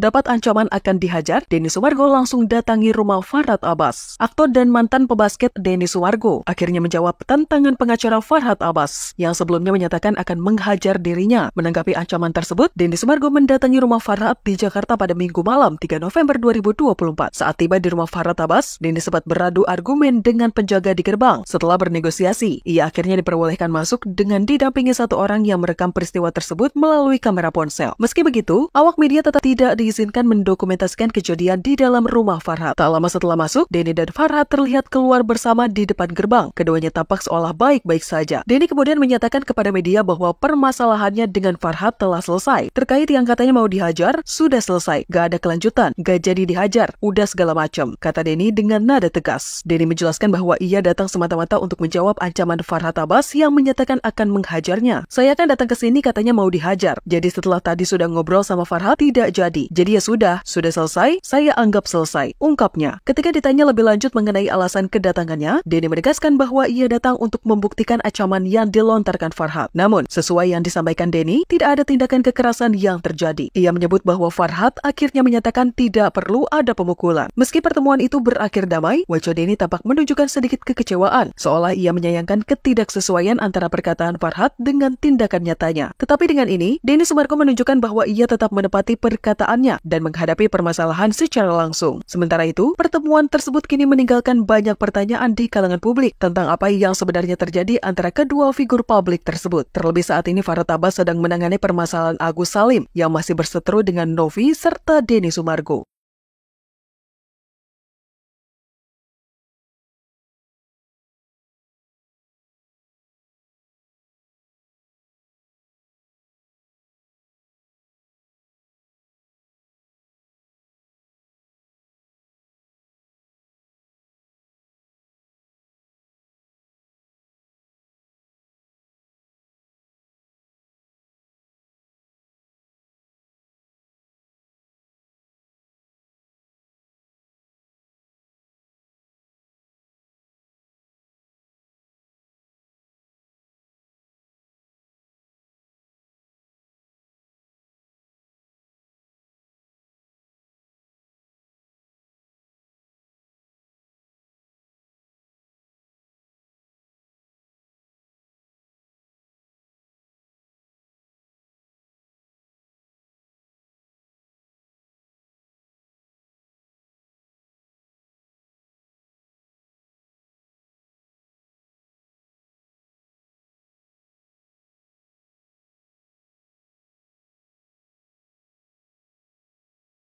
dapat ancaman akan dihajar, Denny Suwargo langsung datangi rumah Farhat Abbas. Aktor dan mantan pebasket Denny Suwargo akhirnya menjawab tantangan pengacara Farhat Abbas yang sebelumnya menyatakan akan menghajar dirinya. Menanggapi ancaman tersebut, Denny Suwargo mendatangi rumah Farhat di Jakarta pada minggu malam 3 November 2024. Saat tiba di rumah Farhat Abbas, Denny sempat beradu argumen dengan penjaga di gerbang. Setelah bernegosiasi, ia akhirnya diperbolehkan masuk dengan didampingi satu orang yang merekam peristiwa tersebut melalui kamera ponsel. Meski begitu, awak media tetap tidak di diizinkan mendokumentasikan kejadian di dalam rumah Farhad. Tak lama setelah masuk, Denny dan Farhad terlihat keluar bersama di depan gerbang. Keduanya tampak seolah baik-baik saja. Denny kemudian menyatakan kepada media bahwa permasalahannya dengan Farhad telah selesai. Terkait yang katanya mau dihajar, sudah selesai. Gak ada kelanjutan, gak jadi dihajar, udah segala macam, kata Denny dengan nada tegas. Denny menjelaskan bahwa ia datang semata-mata untuk menjawab ancaman Farhad Abbas yang menyatakan akan menghajarnya. Saya akan datang ke sini katanya mau dihajar. Jadi setelah tadi sudah ngobrol sama Farhad, tidak jadi. Jadi ya sudah, sudah selesai, saya anggap selesai, ungkapnya. Ketika ditanya lebih lanjut mengenai alasan kedatangannya, Denny menegaskan bahwa ia datang untuk membuktikan acaman yang dilontarkan Farhat. Namun, sesuai yang disampaikan Denny, tidak ada tindakan kekerasan yang terjadi. Ia menyebut bahwa Farhat akhirnya menyatakan tidak perlu ada pemukulan. Meski pertemuan itu berakhir damai, wajah Denny tampak menunjukkan sedikit kekecewaan, seolah ia menyayangkan ketidaksesuaian antara perkataan Farhat dengan tindakan nyatanya. Tetapi dengan ini, Denny Sumarko menunjukkan bahwa ia tetap menepati perkataan dan menghadapi permasalahan secara langsung. Sementara itu, pertemuan tersebut kini meninggalkan banyak pertanyaan di kalangan publik tentang apa yang sebenarnya terjadi antara kedua figur publik tersebut. Terlebih saat ini Farah Tabas sedang menangani permasalahan Agus Salim yang masih berseteru dengan Novi serta Denny Sumargo.